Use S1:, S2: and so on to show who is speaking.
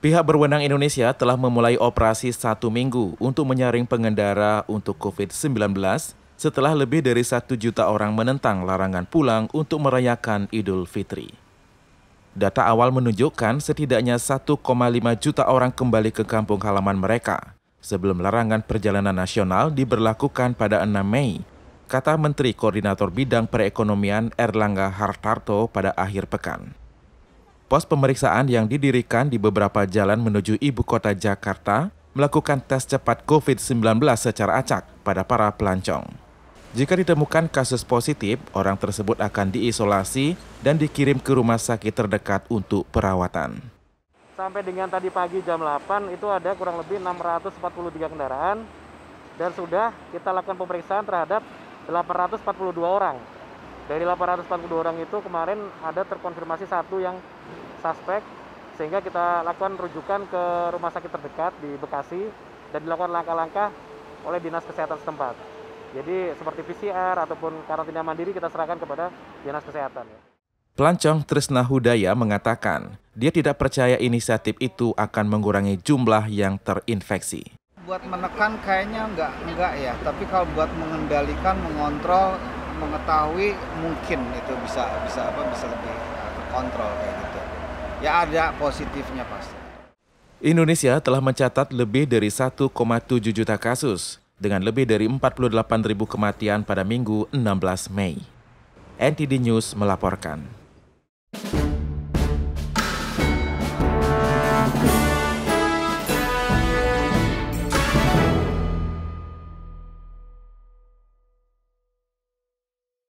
S1: Pihak berwenang Indonesia telah memulai operasi satu minggu untuk menyaring pengendara untuk COVID-19 setelah lebih dari satu juta orang menentang larangan pulang untuk merayakan Idul Fitri. Data awal menunjukkan setidaknya 1,5 juta orang kembali ke kampung halaman mereka sebelum larangan perjalanan nasional diberlakukan pada 6 Mei, kata Menteri Koordinator Bidang Perekonomian Erlangga Hartarto pada akhir pekan pos pemeriksaan yang didirikan di beberapa jalan menuju ibu kota Jakarta melakukan tes cepat COVID-19 secara acak pada para pelancong. Jika ditemukan kasus positif, orang tersebut akan diisolasi dan dikirim ke rumah sakit terdekat untuk perawatan.
S2: Sampai dengan tadi pagi jam 8 itu ada kurang lebih 643 kendaraan dan sudah kita lakukan pemeriksaan terhadap 842 orang. Dari 842 orang itu kemarin ada terkonfirmasi satu yang suspek sehingga kita lakukan rujukan ke rumah sakit terdekat di Bekasi dan dilakukan langkah-langkah oleh dinas kesehatan setempat. Jadi seperti PCR ataupun karantina mandiri kita serahkan kepada dinas kesehatan. Ya.
S1: Pelancong Trisna Hudaya mengatakan, dia tidak percaya inisiatif itu akan mengurangi jumlah yang terinfeksi.
S3: Buat menekan kayaknya enggak, enggak ya, tapi kalau buat mengendalikan, mengontrol, mengetahui mungkin itu bisa bisa apa bisa lebih eh, kontrol kayak gitu ya ada positifnya pasti.
S1: Indonesia telah mencatat lebih dari 1,7 juta kasus dengan lebih dari 48 ribu kematian pada Minggu 16 Mei. NTD News melaporkan.